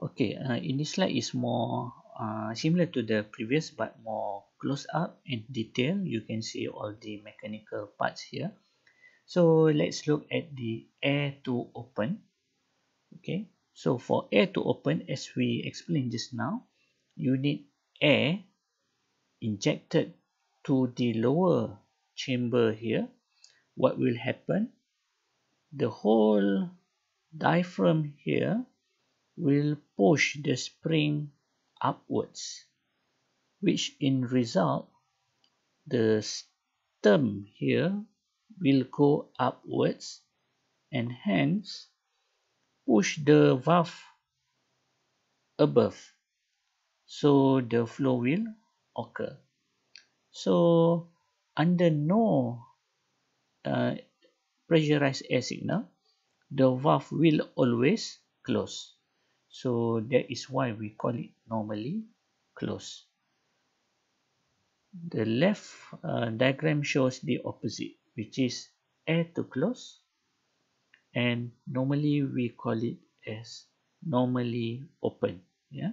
okay uh, in this slide is more uh, similar to the previous but more close up and detail you can see all the mechanical parts here so let's look at the air to open okay so for air to open as we explained just now you need air injected to the lower chamber here what will happen the whole diaphragm here will push the spring upwards, which in result, the stem here will go upwards and hence push the valve above. So the flow will occur. So under no uh, pressurized air signal, the valve will always close. So that is why we call it normally closed. The left uh, diagram shows the opposite, which is air to close. And normally we call it as normally open. Yeah.